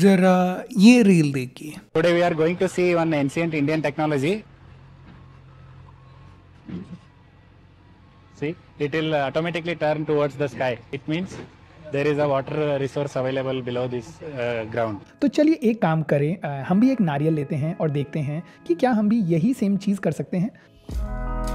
जरा ये रील देखिए today we are going to see one ancient Indian technology see it will automatically turn towards the sky it means there is a water resource available below this ground तो चलिए एक काम करें हम भी एक नारियल लेते हैं और देखते हैं कि क्या हम भी यही सेम चीज कर सकते हैं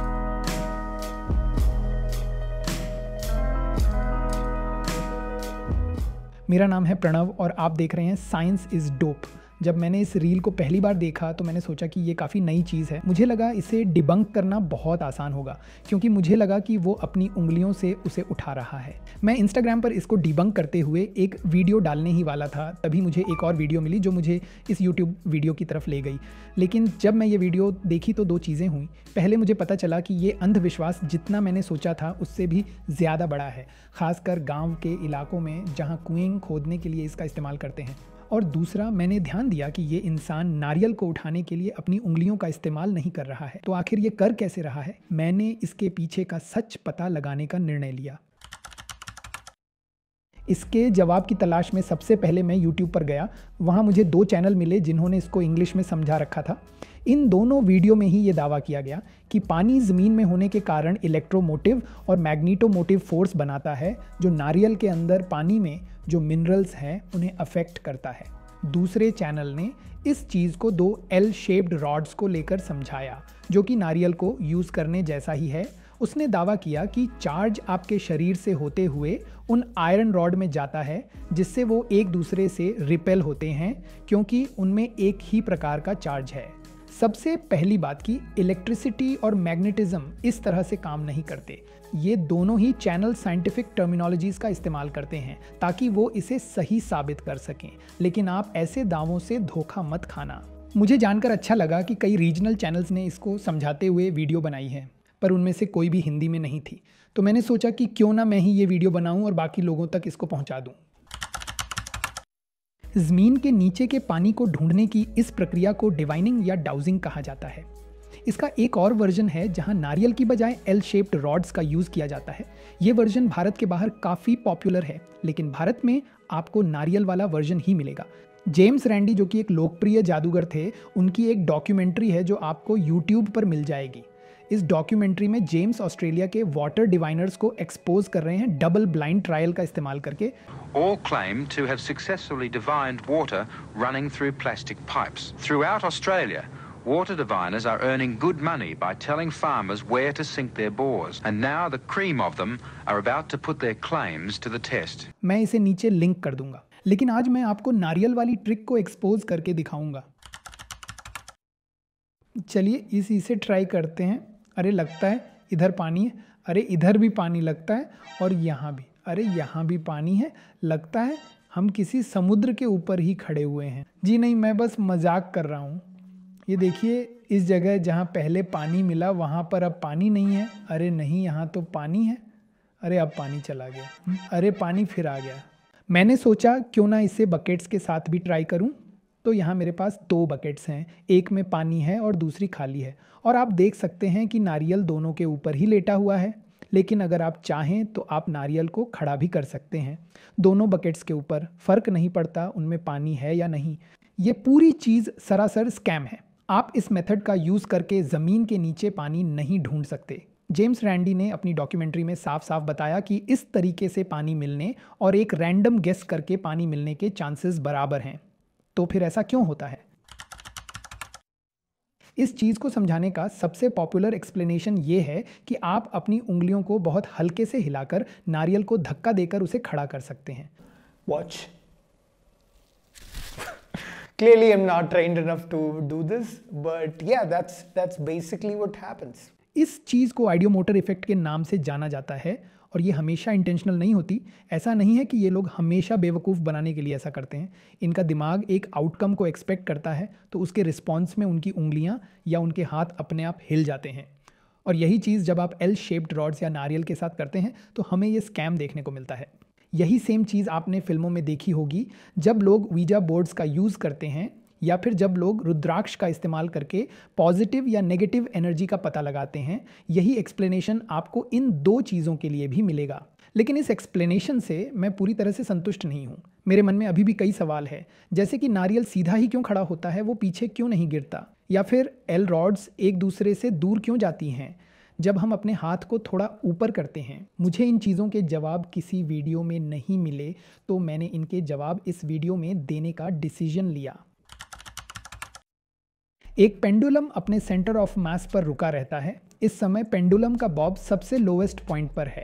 मेरा नाम है प्रणव और आप देख रहे हैं साइंस इज़ डोप जब मैंने इस रील को पहली बार देखा तो मैंने सोचा कि ये काफ़ी नई चीज़ है मुझे लगा इसे डिबंक करना बहुत आसान होगा क्योंकि मुझे लगा कि वो अपनी उंगलियों से उसे उठा रहा है मैं इंस्टाग्राम पर इसको डिबंक करते हुए एक वीडियो डालने ही वाला था तभी मुझे एक और वीडियो मिली जो मुझे इस यूट्यूब वीडियो की तरफ ले गई लेकिन जब मैं ये वीडियो देखी तो दो चीज़ें हुई पहले मुझे पता चला कि ये अंधविश्वास जितना मैंने सोचा था उससे भी ज़्यादा बड़ा है खासकर गांव के इलाकों में जहां कुएं खोदने के लिए इसका इस्तेमाल करते हैं और दूसरा मैंने ध्यान दिया कि ये इंसान नारियल को उठाने के लिए अपनी उंगलियों का इस्तेमाल नहीं कर रहा है तो आखिर ये कर कैसे रहा है मैंने इसके पीछे का सच पता लगाने का निर्णय लिया इसके जवाब की तलाश में सबसे पहले मैं YouTube पर गया वहाँ मुझे दो चैनल मिले जिन्होंने इसको इंग्लिश में समझा रखा था इन दोनों वीडियो में ही ये दावा किया गया कि पानी ज़मीन में होने के कारण इलेक्ट्रोमोटिव और मैग्नीटोमोटिव फोर्स बनाता है जो नारियल के अंदर पानी में जो मिनरल्स हैं उन्हें अफेक्ट करता है दूसरे चैनल ने इस चीज़ को दो एल शेप्ड रॉड्स को लेकर समझाया जो कि नारियल को यूज़ करने जैसा ही है उसने दावा किया कि चार्ज आपके शरीर से होते हुए उन आयरन रॉड में जाता है जिससे वो एक दूसरे से रिपेल होते हैं क्योंकि उनमें एक ही प्रकार का चार्ज है सबसे पहली बात की इलेक्ट्रिसिटी और मैग्नेटिज्म इस तरह से काम नहीं करते ये दोनों ही चैनल साइंटिफिक टर्मिनोलॉजीज का इस्तेमाल करते हैं ताकि वो इसे सही साबित कर सकें लेकिन आप ऐसे दावों से धोखा मत खाना मुझे जानकर अच्छा लगा कि कई रीजनल चैनल्स ने इसको समझाते हुए वीडियो बनाई है पर उनमें से कोई भी हिंदी में नहीं थी तो मैंने सोचा कि क्यों ना मैं ही ये वीडियो बनाऊं और बाकी लोगों तक इसको पहुंचा दूं ज़मीन के नीचे के पानी को ढूंढने की इस प्रक्रिया को डिवाइनिंग या डाउजिंग कहा जाता है इसका एक और वर्जन है जहां नारियल की बजाय एल शेप्ड रॉड्स का यूज़ किया जाता है ये वर्जन भारत के बाहर काफ़ी पॉपुलर है लेकिन भारत में आपको नारियल वाला वर्जन ही मिलेगा जेम्स रैंडी जो कि एक लोकप्रिय जादूगर थे उनकी एक डॉक्यूमेंट्री है जो आपको यूट्यूब पर मिल जाएगी इस डॉक्यूमेंट्री में जेम्स ऑस्ट्रेलिया के वाटर डिवाइनर्स को एक्सपोज कर रहे हैं डबल ब्लाइंड ट्रायल का इस्तेमाल करके All claim to have successfully divined water running through plastic pipes. Throughout Australia, Water diviners are earning good money by telling farmers where to sink their bores, and now the cream of them are about to put their claims to the test. मैं इसे नीचे link कर दूंगा लेकिन आज मैं आपको नारियल वाली ट्रिक को एक्सपोज करके दिखाऊंगा चलिए इसी से ट्राई करते हैं अरे लगता है इधर पानी है अरे इधर भी पानी लगता है और यहाँ भी अरे यहाँ भी पानी है लगता है हम किसी समुद्र के ऊपर ही खड़े हुए हैं जी नहीं मैं बस मजाक कर रहा हूँ ये देखिए इस जगह जहाँ पहले पानी मिला वहाँ पर अब पानी नहीं है अरे नहीं यहाँ तो पानी है अरे अब पानी चला गया अरे पानी फिर आ गया मैंने सोचा क्यों ना इसे बकेट्स के साथ भी ट्राई करूँ तो यहाँ मेरे पास दो बकेट्स हैं एक में पानी है और दूसरी खाली है और आप देख सकते हैं कि नारियल दोनों के ऊपर ही लेटा हुआ है लेकिन अगर आप चाहें तो आप नारियल को खड़ा भी कर सकते हैं दोनों बकेट्स के ऊपर फ़र्क नहीं पड़ता उनमें पानी है या नहीं ये पूरी चीज़ सरासर स्कैम है आप इस मेथड का यूज़ करके ज़मीन के नीचे पानी नहीं ढूंढ सकते जेम्स रैंडी ने अपनी डॉक्यूमेंट्री में साफ साफ बताया कि इस तरीके से पानी मिलने और एक रैंडम गेस्ट करके पानी मिलने के चांसेस बराबर हैं तो फिर ऐसा क्यों होता है इस चीज़ को समझाने का सबसे पॉपुलर एक्सप्लेनेशन ये है कि आप अपनी उंगलियों को बहुत हल्के से हिलाकर नारियल को धक्का देकर उसे खड़ा कर सकते हैं watch clearly am not train to do this but yeah that's that's basically basically what इस चीज़ को आइडियो मोटर इफेक्ट के नाम से जाना जाता है और ये हमेशा इंटेंशनल नहीं होती ऐसा नहीं है कि ये लोग हमेशा बेवकूफ़ बनाने के लिए ऐसा करते हैं इनका दिमाग एक आउटकम को एक्सपेक्ट करता है तो उसके रिस्पॉन्स में उनकी उंगलियाँ या उनके हाथ अपने आप हिल जाते हैं और यही चीज़ जब आप एल शेप्ड रॉड्स या नारियल के साथ करते हैं तो हमें ये स्कैम देखने को मिलता है यही सेम चीज़ आपने फिल्मों में देखी होगी जब लोग वीजा बोर्ड्स का यूज़ करते हैं या फिर जब लोग रुद्राक्ष का इस्तेमाल करके पॉजिटिव या नेगेटिव एनर्जी का पता लगाते हैं यही एक्सप्लेनेशन आपको इन दो चीज़ों के लिए भी मिलेगा लेकिन इस एक्सप्लेनेशन से मैं पूरी तरह से संतुष्ट नहीं हूँ मेरे मन में अभी भी कई सवाल है जैसे कि नारियल सीधा ही क्यों खड़ा होता है वो पीछे क्यों नहीं गिरता या फिर एल रॉड्स एक दूसरे से दूर क्यों जाती हैं जब हम अपने हाथ को थोड़ा ऊपर करते हैं मुझे इन चीज़ों के जवाब किसी वीडियो में नहीं मिले तो मैंने इनके जवाब इस वीडियो में देने का डिसीजन लिया एक पेंडुलम अपने सेंटर ऑफ मास पर रुका रहता है इस समय पेंडुलम का बॉब सबसे लोवेस्ट पॉइंट पर है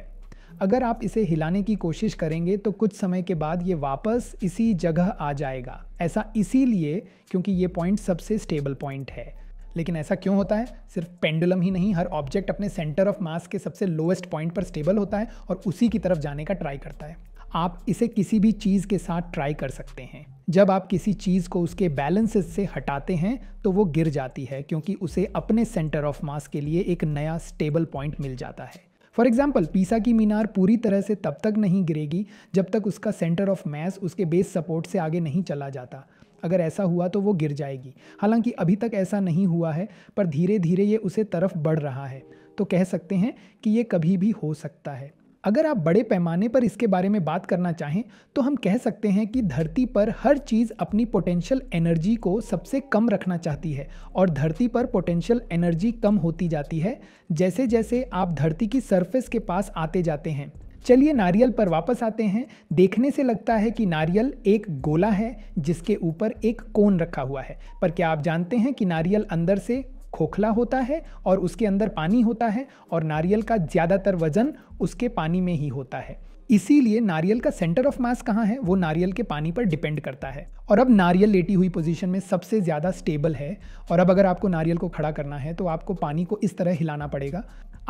अगर आप इसे हिलाने की कोशिश करेंगे तो कुछ समय के बाद ये वापस इसी जगह आ जाएगा ऐसा इसीलिए क्योंकि ये पॉइंट सबसे स्टेबल पॉइंट है लेकिन ऐसा क्यों होता है सिर्फ पेंडुलम ही नहीं हर ऑब्जेक्ट अपने सेंटर ऑफ मास के सबसे लोएस्ट पॉइंट पर स्टेबल होता है और उसी की तरफ जाने का ट्राई करता है आप इसे किसी भी चीज़ के साथ ट्राई कर सकते हैं जब आप किसी चीज़ को उसके बैलेंसेस से हटाते हैं तो वो गिर जाती है क्योंकि उसे अपने सेंटर ऑफ मास के लिए एक नया स्टेबल पॉइंट मिल जाता है फॉर एग्जाम्पल पीसा की मीनार पूरी तरह से तब तक नहीं गिरेगी जब तक उसका सेंटर ऑफ मैस उसके बेस सपोर्ट से आगे नहीं चला जाता अगर ऐसा हुआ तो वो गिर जाएगी हालांकि अभी तक ऐसा नहीं हुआ है पर धीरे धीरे ये उसे तरफ बढ़ रहा है तो कह सकते हैं कि ये कभी भी हो सकता है अगर आप बड़े पैमाने पर इसके बारे में बात करना चाहें तो हम कह सकते हैं कि धरती पर हर चीज़ अपनी पोटेंशियल एनर्जी को सबसे कम रखना चाहती है और धरती पर पोटेंशियल एनर्जी कम होती जाती है जैसे जैसे आप धरती की सरफेस के पास आते जाते हैं चलिए नारियल पर वापस आते हैं देखने से लगता है कि नारियल एक गोला है जिसके ऊपर एक कोन रखा हुआ है पर क्या आप जानते हैं कि नारियल अंदर से खोखला होता है और उसके अंदर पानी होता है और नारियल का ज़्यादातर वजन उसके पानी में ही होता है इसीलिए नारियल का सेंटर ऑफ मास कहाँ है वो नारियल के पानी पर डिपेंड करता है और अब नारियल लेटी हुई पोजीशन में सबसे ज़्यादा स्टेबल है और अब अगर आपको नारियल को खड़ा करना है तो आपको पानी को इस तरह हिलाना पड़ेगा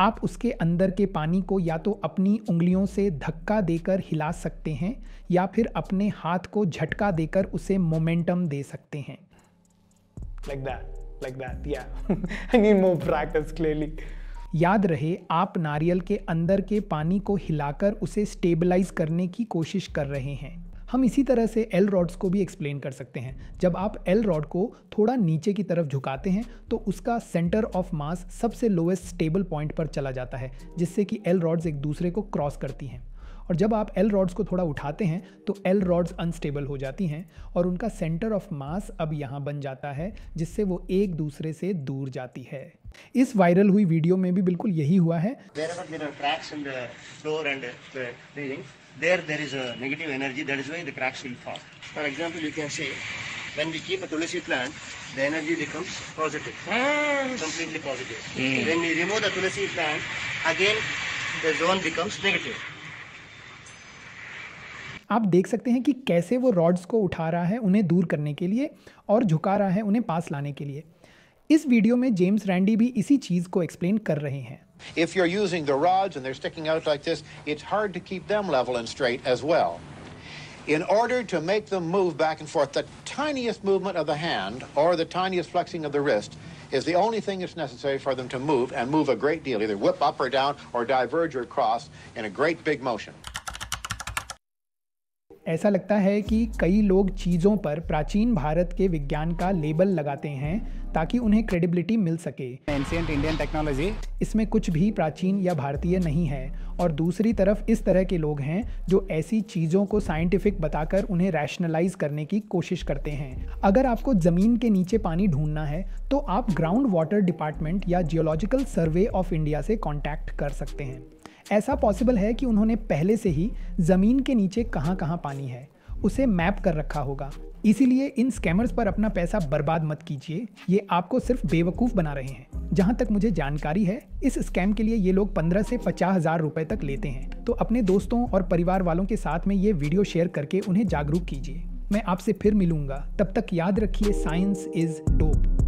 आप उसके अंदर के पानी को या तो अपनी उंगलियों से धक्का देकर हिला सकते हैं या फिर अपने हाथ को झटका देकर उसे मोमेंटम दे सकते हैं like like that like that yeah I need more practice clearly याद रहे आप नारियल के अंदर के पानी को हिलाकर उसे स्टेबलाइज करने की कोशिश कर रहे हैं हम इसी तरह से एल रॉड्स को भी एक्सप्लेन कर सकते हैं जब आप एल रॉड को थोड़ा नीचे की तरफ झुकाते हैं तो उसका सेंटर ऑफ मास सबसे लोएस्ट स्टेबल पॉइंट पर चला जाता है जिससे कि एल रॉड्स एक दूसरे को क्रॉस करती हैं और जब आप एल रॉड्स को थोड़ा उठाते हैं तो एल रॉड्स अनस्टेबल हो जाती हैं और उनका सेंटर ऑफ मास अब यहाँ बन जाता है जिससे वो एक दूसरे से दूर जाती है इस वायरल हुई वीडियो में भी बिल्कुल यही हुआ है there there is a negative energy that is why the cracks will form for example you can say when we keep a tulsi plant the energy becomes positive completely positive mm. when we remove the tulsi plant again the zone becomes negative आप देख सकते हैं कि कैसे वो rods को उठा रहा है उन्हें दूर करने के लिए और झुका रहा है उन्हें पास लाने के लिए इस वीडियो में जेम्स रैंडी भी इसी चीज़ को एक्सप्लेन कर रहे हैं If you're using the rods and they're sticking out like this, it's hard to keep them level and straight as well. In order to make them move back and forth, the tiniest movement of the hand or the tiniest flexing of the wrist is the only thing that's necessary for them to move and move a great deal, either whip up or down or diverge or cross in a great big motion. ऐसा लगता है कि कई लोग चीज़ों पर प्राचीन भारत के विज्ञान का लेबल लगाते हैं ताकि उन्हें क्रेडिबिलिटी मिल सके एंशियंट इंडियन टेक्नोलॉजी इसमें कुछ भी प्राचीन या भारतीय नहीं है और दूसरी तरफ इस तरह के लोग हैं जो ऐसी चीज़ों को साइंटिफिक बताकर उन्हें रैशनलाइज करने की कोशिश करते हैं अगर आपको ज़मीन के नीचे पानी ढूंढना है तो आप ग्राउंड वाटर डिपार्टमेंट या जियोलॉजिकल सर्वे ऑफ इंडिया से कॉन्टैक्ट कर सकते हैं ऐसा पॉसिबल है कि उन्होंने पहले से ही ज़मीन के नीचे कहाँ कहाँ पानी है उसे मैप कर रखा होगा इसीलिए इन स्कैमर्स पर अपना पैसा बर्बाद मत कीजिए ये आपको सिर्फ बेवकूफ़ बना रहे हैं जहाँ तक मुझे जानकारी है इस स्कैम के लिए ये लोग पंद्रह से पचास हज़ार रुपये तक लेते हैं तो अपने दोस्तों और परिवार वालों के साथ में ये वीडियो शेयर करके उन्हें जागरूक कीजिए मैं आपसे फिर मिलूंगा तब तक याद रखिए साइंस इज डोप